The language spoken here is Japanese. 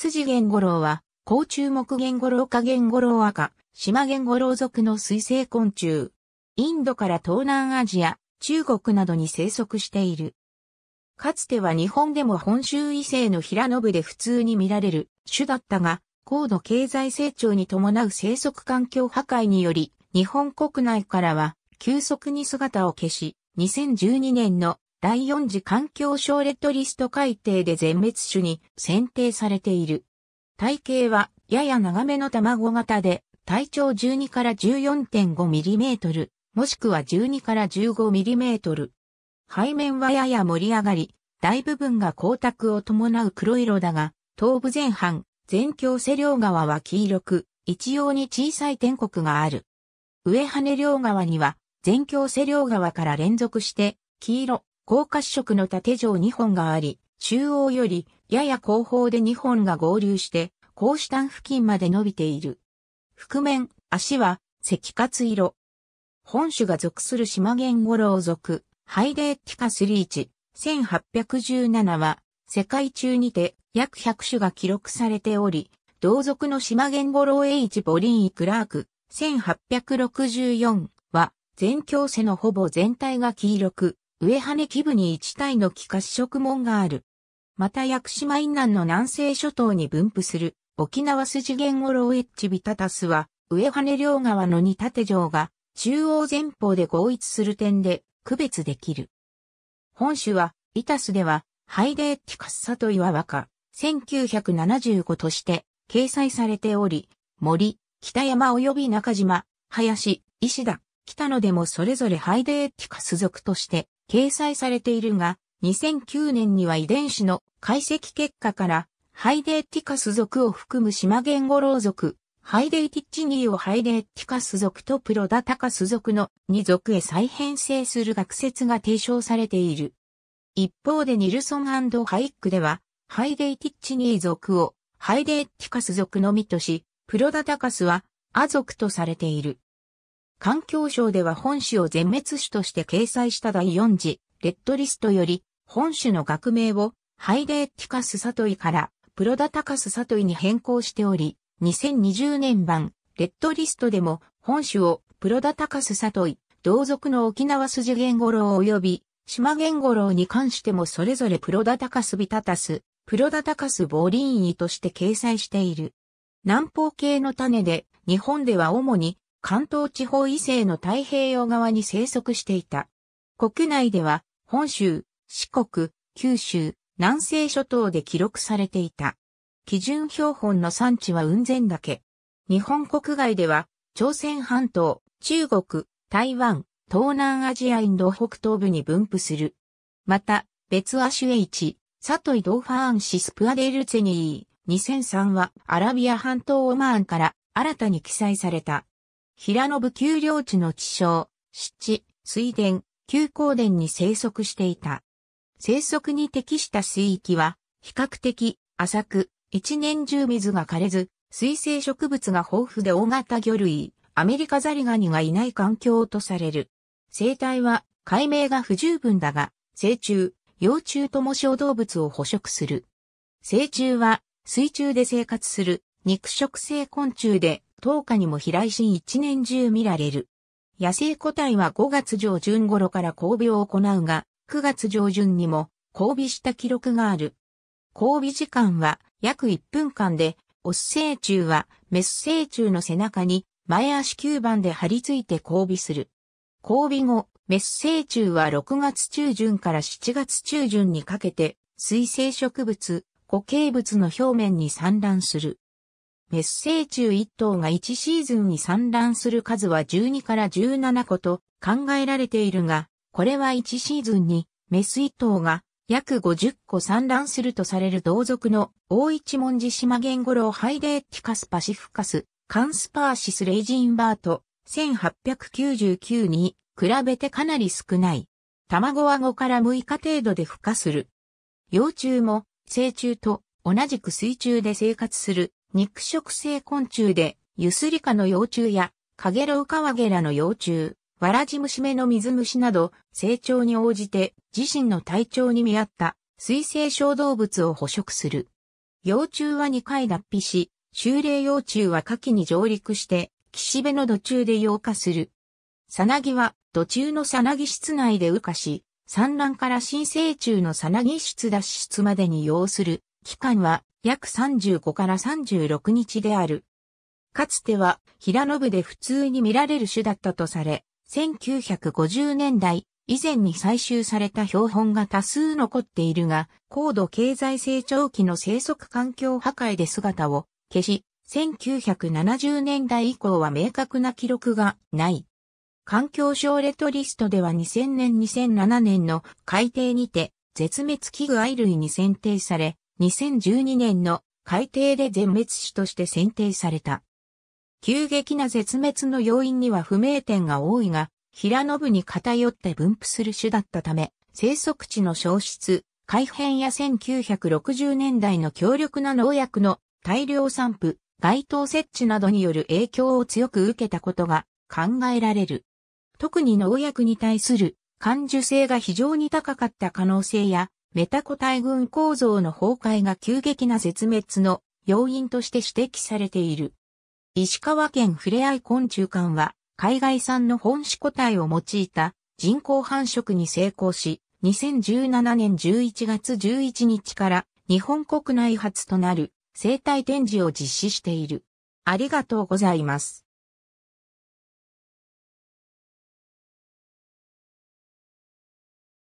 筋源五郎は、甲虫目源五郎科源五郎赤、島源五郎属の水生昆虫。インドから東南アジア、中国などに生息している。かつては日本でも本州異性の平野部で普通に見られる種だったが、高度経済成長に伴う生息環境破壊により、日本国内からは急速に姿を消し、2012年の第四次環境省レッドリスト改定で全滅種に選定されている。体型はやや長めの卵型で体長12から1 4 5トル、もしくは12から1 5トル。背面はやや盛り上がり、大部分が光沢を伴う黒色だが、頭部前半、全境瀬両側は黄色く、一様に小さい天国がある。上羽両側には、全境瀬両側から連続して、黄色、高褐色の縦状2本があり、中央よりやや後方で2本が合流して、甲子端付近まで伸びている。覆面、足は赤褐色。本種が属する島源五郎属、ハイデーティカスリーチ、1817は、世界中にて約100種が記録されており、同族の島源五郎チ・ボリンイ・クラーク、1864は、全教世のほぼ全体が黄色く、上羽基部に一体の気化支色門がある。また屋久島以南の南西諸島に分布する沖縄筋言五ローエッチビタタスは上羽両側の二縦城が中央前方で合一する点で区別できる。本種はイタスではハイデッティカッサと岩和歌1975として掲載されており、森、北山及び中島、林、石田、北野でもそれぞれハイデッティカス属として掲載されているが、2009年には遺伝子の解析結果から、ハイデーティカス族を含む島言語老族、ハイデーティッチニーをハイデーティカス族とプロダタカス族の2族へ再編成する学説が提唱されている。一方でニルソンハイックでは、ハイデーティッチニー族をハイデーティカス族のみとし、プロダタカスはア族とされている。環境省では本種を全滅種として掲載した第4次、レッドリストより、本種の学名を、ハイデーティカスサトイから、プロダタカスサトイに変更しており、2020年版、レッドリストでも、本種を、プロダタカスサトイ、同族の沖縄筋言五郎及び、島言五郎に関してもそれぞれプロダタカスビタタス、プロダタカスボーリンイとして掲載している。南方系の種で、日本では主に関東地方以西の太平洋側に生息していた。国内では本州、四国、九州、南西諸島で記録されていた。基準標本の産地は雲仙岳。日本国外では朝鮮半島、中国、台湾、東南アジアインド北東部に分布する。また、別アシュエイチ、サトイドーファーンシスプアデルツェニー、2003はアラビア半島オマーンから新たに記載された。平部丘陵地の地層、湿地、水田、旧行田に生息していた。生息に適した水域は、比較的浅く、一年中水が枯れず、水生植物が豊富で大型魚類、アメリカザリガニがいない環境とされる。生態は解明が不十分だが、成虫、幼虫とも小動物を捕食する。成虫は水中で生活する肉食性昆虫で10日にも飛来し一年中見られる。野生個体は5月上旬頃から交尾を行うが、9月上旬にも交尾した記録がある。交尾時間は約1分間で、オス成虫はメス成虫の背中に前足吸盤で張り付いて交尾する。交尾後、メス成虫は6月中旬から7月中旬にかけて、水生植物、固形物の表面に産卵する。メッセー中1頭が1シーズンに産卵する数は12から17個と考えられているが、これは1シーズンにメス1頭が約50個産卵するとされる同族の大一文字島ゴロウハイデーティカスパシフカス、カンスパーシスレイジンバート、1899に比べてかなり少ない。卵は5から6日程度で孵化する。幼虫も成虫と同じく水中で生活する肉食性昆虫で、ユスリカの幼虫や、カゲロウカワゲラの幼虫、ワラジムシメの水虫など、成長に応じて自身の体調に見合った水生小動物を捕食する。幼虫は2回脱皮し、修霊幼虫は夏季に上陸して、岸辺の土中で溶化する。サナギは土中のサナギ室内で羽化し、産卵から新生虫のサナギ室脱出までに要する期間は約35から36日である。かつては平野部で普通に見られる種だったとされ、1950年代以前に採集された標本が多数残っているが、高度経済成長期の生息環境破壊で姿を消し、1970年代以降は明確な記録がない。環境省レトリストでは2000年2007年の改定にて、絶滅危惧愛類に選定され、2012年の海底で全滅種として選定された。急激な絶滅の要因には不明点が多いが、平野部に偏って分布する種だったため、生息地の消失、改変や1960年代の強力な農薬の大量散布、街当設置などによる影響を強く受けたことが考えられる。特に農薬に対する感受性が非常に高かった可能性やメタ個体群構造の崩壊が急激な絶滅の要因として指摘されている。石川県ふれあい昆虫館は、海外産の本種個体を用いた人工繁殖に成功し、2017年11月11日から日本国内初となる生態展示を実施している。ありがとうございます。